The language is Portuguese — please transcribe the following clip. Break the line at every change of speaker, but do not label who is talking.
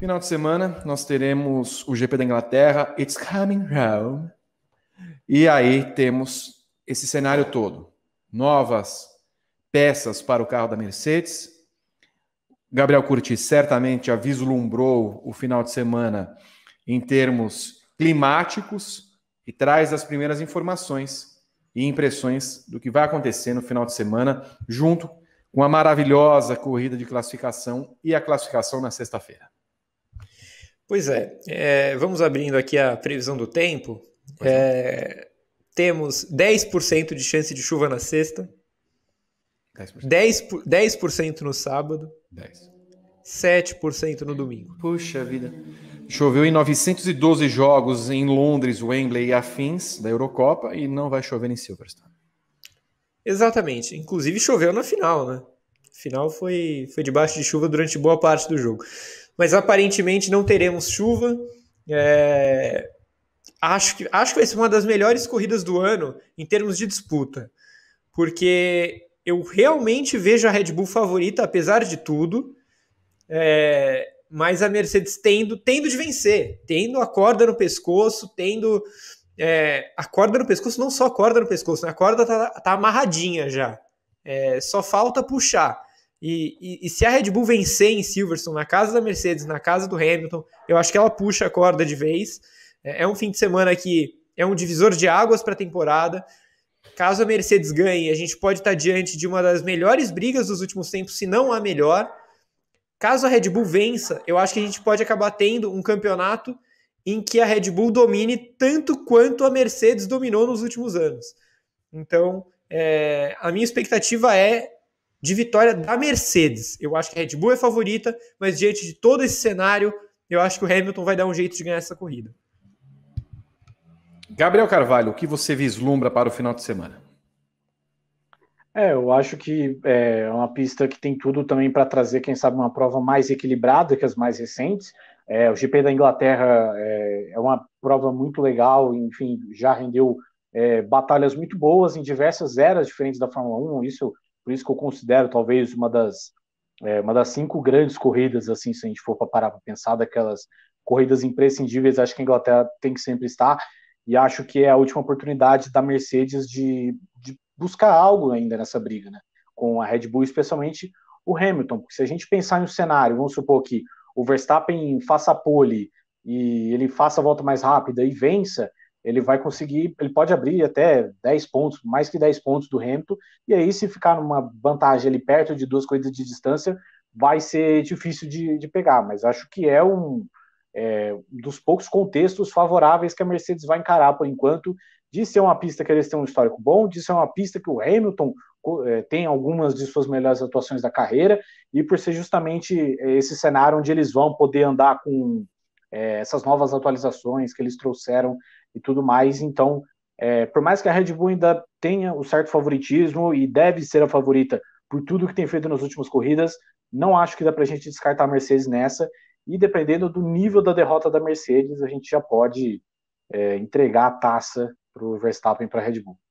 Final de semana, nós teremos o GP da Inglaterra, It's Coming Home. E aí temos esse cenário todo. Novas peças para o carro da Mercedes. Gabriel Curti certamente já vislumbrou o final de semana em termos climáticos e traz as primeiras informações e impressões do que vai acontecer no final de semana, junto com a maravilhosa corrida de classificação e a classificação na sexta-feira. Pois é,
é, vamos abrindo aqui a previsão do tempo. É. é, temos 10% de chance de chuva na sexta, 10%, 10, 10 no sábado, 10. 7% no domingo. Puxa vida.
Choveu em 912 jogos em Londres, Wembley e afins da Eurocopa e não vai chover em
Silverstone. Exatamente. Inclusive choveu na final, né? Final foi, foi debaixo de chuva durante boa parte do jogo mas aparentemente não teremos chuva. É... Acho, que, acho que vai ser uma das melhores corridas do ano em termos de disputa, porque eu realmente vejo a Red Bull favorita, apesar de tudo, é... mas a Mercedes tendo, tendo de vencer, tendo a corda no pescoço, tendo. É, a corda no pescoço, não só a corda no pescoço, né? a corda tá, tá amarradinha já. É, só falta puxar. E, e, e, se a Red Bull vencer em Silverstone, na casa da Mercedes, na casa do Hamilton, eu acho que ela puxa a corda de vez. É, é um fim de semana que é um divisor de águas para a temporada. Caso a Mercedes ganhe, a gente pode estar tá diante de uma das melhores brigas dos últimos tempos, se não a melhor. Caso a Red Bull vença, eu acho que a gente pode acabar tendo um campeonato em que a Red Bull domine tanto quanto a Mercedes dominou nos últimos anos. Então, é, a minha expectativa é de vitória da Mercedes. Eu acho que a Red Bull é favorita, mas diante de todo esse cenário, eu acho que o Hamilton vai dar um jeito de ganhar essa corrida.
Gabriel Carvalho, o que você vislumbra para o final de semana?
É, eu acho que é, é uma pista que tem tudo também para trazer, quem sabe, uma prova mais equilibrada que as mais recentes. É, o GP da Inglaterra é, é, uma prova muito legal, enfim, já rendeu é, batalhas muito boas em diversas eras diferentes da Fórmula 1. Isso por isso que eu considero talvez uma das é, uma das cinco grandes corridas, assim, se a gente for para parar para pensar, daquelas corridas imprescindíveis, acho que a Inglaterra tem que sempre estar, e acho que é a última oportunidade da Mercedes de, de buscar algo ainda nessa briga, né? Com a Red Bull, especialmente o Hamilton, porque se a gente pensar em um cenário, vamos supor que o Verstappen faça pole e ele faça a volta mais rápida e vença, ele vai conseguir, ele pode abrir até 10 pontos, mais que 10 pontos do Hamilton, e aí se ficar numa vantagem ali perto de duas corridas de distância, vai ser difícil de, de pegar, mas acho que é um é, dos poucos contextos favoráveis que a Mercedes vai encarar por enquanto, de ser uma pista que eles têm um histórico bom, de ser uma pista que o Hamilton é, tem algumas de suas melhores atuações da carreira, e por ser justamente é, esse cenário onde eles vão poder andar com é, essas novas atualizações que eles trouxeram e tudo mais. Então, é, por mais que a Red Bull ainda tenha o um certo favoritismo e deve ser a favorita por tudo que tem feito nas últimas corridas, não acho que dá para a gente descartar a Mercedes nessa. E dependendo do nível da derrota da Mercedes, a gente já pode é, entregar a taça para o Verstappen para a Red Bull.